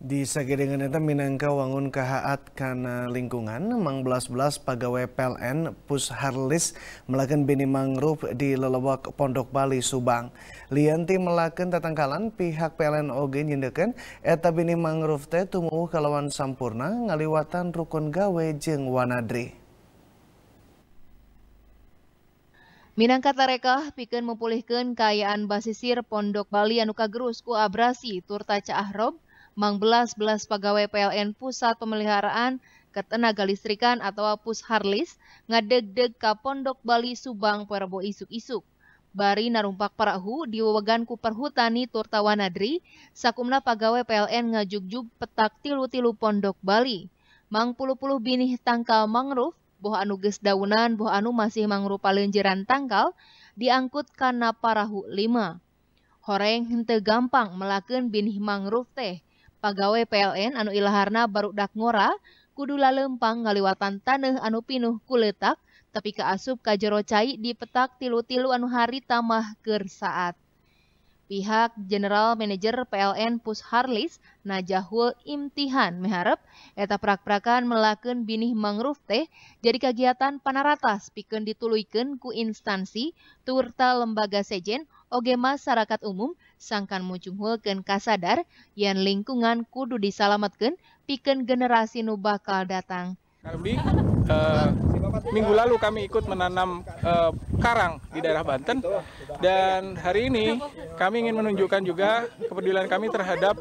Di sagedengan itu Minangka wangun kahaat lingkungan, mang belas-belas pegawai PLN Pusharlis melakukan bini mangrove di lelewak Pondok Bali, Subang. Lianti melakukan tatangkalan pihak PLN OG nyindekan eta bini mangrove teh tumbuh kelawan sampurna ngaliwatan rukun gawe jeng wanadri. Minangka tarekah pikeun memulihkan kayaan basisir Pondok Bali anu kagerus ku abrasi Turta Caahrob mengbelas-belas pegawai PLN Pusat Pemeliharaan Ketenaga Listrikan atau Pusharlis ngadeg-deg ka Pondok Bali Subang Perbo isuk-isuk. Bari narumpak parahu di wewegan ku perhutani Turtawanadri, sakumna pegawai PLN ngajugjug petak tilu-tilu Pondok Bali. Mang puluh-puluh binih tangkal mangrove, boh anu ges daunan, boh anu masih mangrupa lenjeran tangkal, diangkut karena parahu lima. Horeng hente gampang melakukan binih mangrove teh, pegawai PLN anu ilaharna barudak ngora kudu lalempang ngaliwatan tanah anu pinuh kuletak tapi keasup kajero cai di petak tilu-tilu anu hari tamah ker saat. Pihak General Manager PLN Pus Harlis Najahul Imtihan mengharap eta prak-prakan melakukan binih mangrove teh jadi kegiatan panaratas piken dituluikeun ku instansi turta lembaga sejen oge masyarakat umum sangkan mucunghulkeun kasadar yang lingkungan kudu disalamatkan. piken generasi nu bakal datang. Kalbi, uh, eh, minggu lalu kami ikut menanam uh, karang di daerah Banten dan hari ini kami ingin menunjukkan juga kepedulian kami terhadap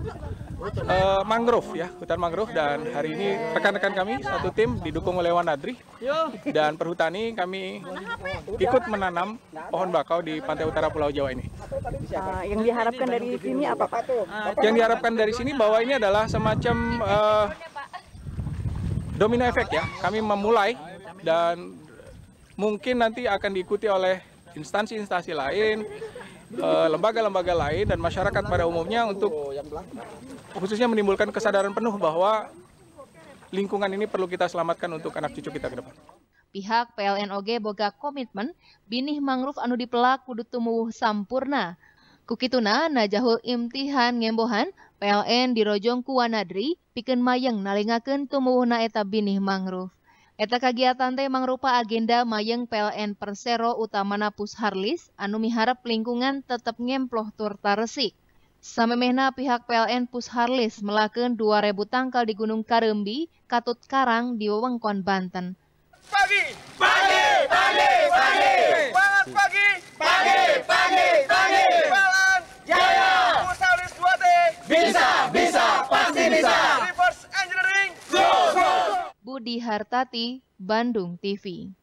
uh, mangrove ya, hutan mangrove dan hari ini rekan-rekan kami satu tim didukung oleh Wanadri dan perhutani kami ikut menanam pohon bakau di pantai utara Pulau Jawa ini. Uh, yang diharapkan dari sini apa Pak? Eh, yang diharapkan dari sini bahwa ini adalah semacam uh, domino efek ya. Kami memulai dan mungkin nanti akan diikuti oleh instansi-instansi lain, eh, lembaga-lembaga lain dan masyarakat pada umumnya untuk khususnya menimbulkan kesadaran penuh bahwa lingkungan ini perlu kita selamatkan untuk anak cucu kita ke depan. Pihak PLNOG boga komitmen binih mangrove anu dipelak kudu tumbuh sampurna. Kukituna najahul imtihan ngembohan PLN dirojong kuwanadri wanadri mayang nalingaken tumbuh naeta eta binih mangrove. Eta kegiatan teh mangrupa agenda mayeng PLN Persero utamana Pusharlis anu miharep lingkungan tetep ngemploh tur taresik. Samemehna pihak PLN Pusharlis melakukan 2000 tangkal di Gunung Karembi, Katut Karang di wewengkon Banten. Pagi, pagi, pagi, pagi, pagi, pagi, pagi, pagi. di Hartati, Bandung TV.